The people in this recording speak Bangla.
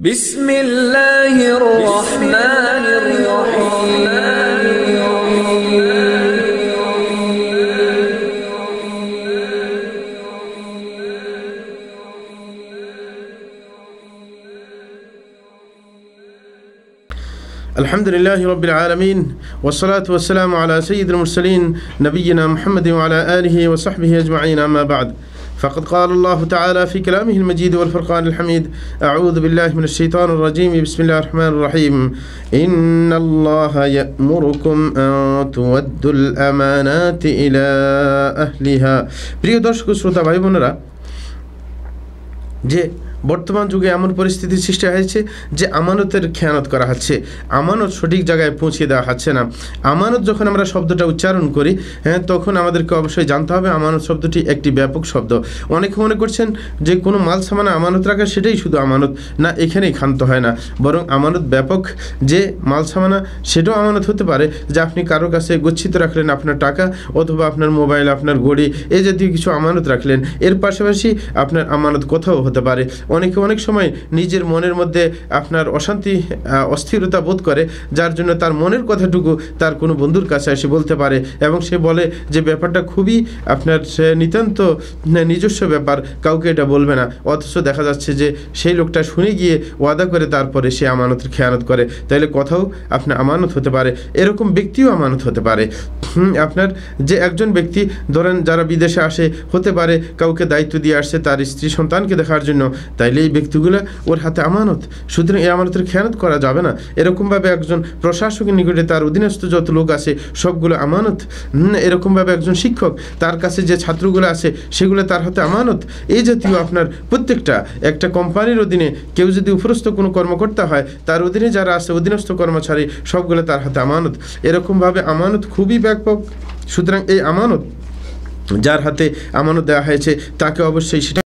بسم الله الرحمن الرحيم الحمد لله رب العالمين والصلاة والسلام على سيد المرسلين نبينا محمد وعلى آله وصحبه أجمعين أما بعد فقد قال الله تعالى في كلامه المجيد والفرقان الحميد أعوذ بالله من الشيطان الرجيم بسم الله الرحمن الرحيم إن الله يأمركم أن تودوا الأمانات إلى أهلها بريو درشق سرطة بايبون বোনেরা جي বর্তমান যুগে এমন পরিস্থিতি সৃষ্টি হয়েছে যে আমানতের খেয়ানত করা হচ্ছে আমানত সঠিক জায়গায় পৌঁছে দেওয়া হচ্ছে না আমানত যখন আমরা শব্দটা উচ্চারণ করি হ্যাঁ তখন আমাদেরকে অবশ্যই জানতে হবে আমানত শব্দটি একটি ব্যাপক শব্দ অনেকে মনে করছেন যে কোনো মাল সামানা আমানত রাখা সেটাই শুধু আমানত না এখানেই খান্ত হয় না বরং আমানত ব্যাপক যে মাল সামানা সেটাও আমানত হতে পারে যে আপনি কারো কাছে গচ্ছিত রাখলেন আপনার টাকা অথবা আপনার মোবাইল আপনার ঘড়ি এ জাতীয় কিছু আমানত রাখলেন এর পাশাপাশি আপনার আমানত কোথাও হতে পারে অনেকে অনেক সময় নিজের মনের মধ্যে আপনার অশান্তি অস্থিরতা বোধ করে যার জন্য তার মনের কথাটুকু তার কোনো বন্ধুর কাছে এসে বলতে পারে এবং সে বলে যে ব্যাপারটা খুবই আপনার নিতান্ত নিজস্ব ব্যাপার কাউকে এটা বলবে না অথচ দেখা যাচ্ছে যে সেই লোকটা শুনে গিয়ে ওয়াদা করে তারপরে সে আমানতের খেয়ানত করে তাহলে কথাও আপনার আমানত হতে পারে এরকম ব্যক্তিও আমানত হতে পারে আপনার যে একজন ব্যক্তি ধরেন যারা বিদেশে আসে হতে পারে কাউকে দায়িত্ব দিয়ে আসছে তার স্ত্রী সন্তানকে দেখার জন্য তাইলে এই ব্যক্তিগুলো ওর হাতে আমানত সুতরাং এই আমানতের খেয়ানত করা যাবে না এরকমভাবে একজন প্রশাসকের নিকটে তার অধীনস্থ যত লোক আছে সবগুলো আমানত এরকমভাবে একজন শিক্ষক তার কাছে যে ছাত্রগুলো আছে সেগুলো তার হাতে আমানত এই জাতীয় আপনার প্রত্যেকটা একটা কোম্পানির অধীনে কেউ যদি উপরস্থ কোনো কর্মকর্তা হয় তার অধীনে যারা আছে অধীনস্থ কর্মচারী সবগুলো তার হাতে আমানত এরকমভাবে আমানত খুবই ব্যাপক সুতরাং এই আমানত যার হাতে আমানত দেওয়া হয়েছে তাকে অবশ্যই সেটা